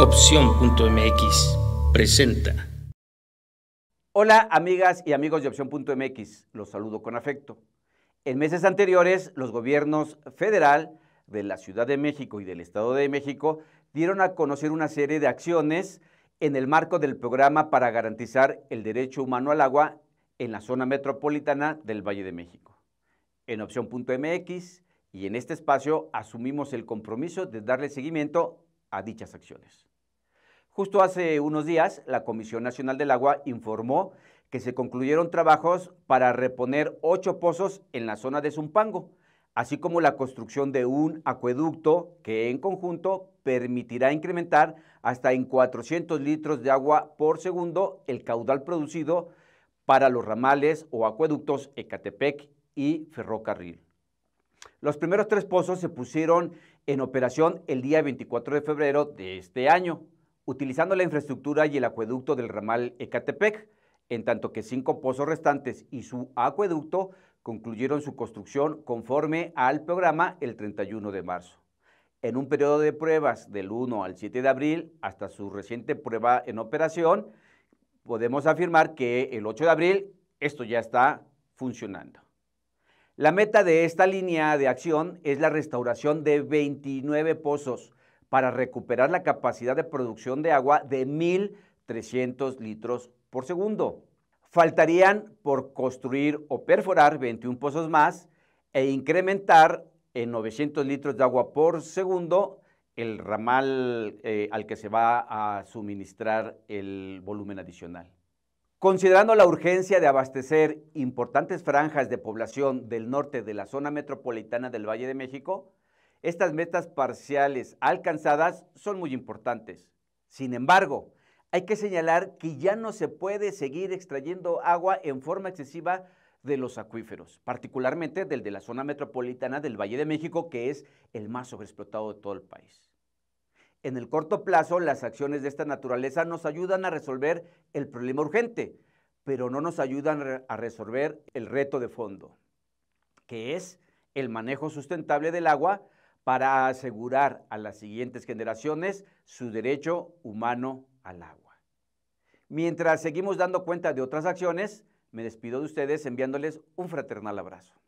Opción.mx presenta. Hola amigas y amigos de Opción.mx, los saludo con afecto. En meses anteriores, los gobiernos federal de la Ciudad de México y del Estado de México dieron a conocer una serie de acciones en el marco del programa para garantizar el derecho humano al agua en la zona metropolitana del Valle de México. En Opción.mx y en este espacio asumimos el compromiso de darle seguimiento a dichas acciones. Justo hace unos días, la Comisión Nacional del Agua informó que se concluyeron trabajos para reponer ocho pozos en la zona de Zumpango, así como la construcción de un acueducto que en conjunto permitirá incrementar hasta en 400 litros de agua por segundo el caudal producido para los ramales o acueductos Ecatepec y Ferrocarril. Los primeros tres pozos se pusieron en operación el día 24 de febrero de este año utilizando la infraestructura y el acueducto del ramal Ecatepec, en tanto que cinco pozos restantes y su acueducto concluyeron su construcción conforme al programa el 31 de marzo. En un periodo de pruebas del 1 al 7 de abril hasta su reciente prueba en operación, podemos afirmar que el 8 de abril esto ya está funcionando. La meta de esta línea de acción es la restauración de 29 pozos, para recuperar la capacidad de producción de agua de 1.300 litros por segundo. Faltarían por construir o perforar 21 pozos más e incrementar en 900 litros de agua por segundo el ramal eh, al que se va a suministrar el volumen adicional. Considerando la urgencia de abastecer importantes franjas de población del norte de la zona metropolitana del Valle de México, estas metas parciales alcanzadas son muy importantes. Sin embargo, hay que señalar que ya no se puede seguir extrayendo agua en forma excesiva de los acuíferos, particularmente del de la zona metropolitana del Valle de México, que es el más sobreexplotado de todo el país. En el corto plazo, las acciones de esta naturaleza nos ayudan a resolver el problema urgente, pero no nos ayudan a resolver el reto de fondo, que es el manejo sustentable del agua para asegurar a las siguientes generaciones su derecho humano al agua. Mientras seguimos dando cuenta de otras acciones, me despido de ustedes enviándoles un fraternal abrazo.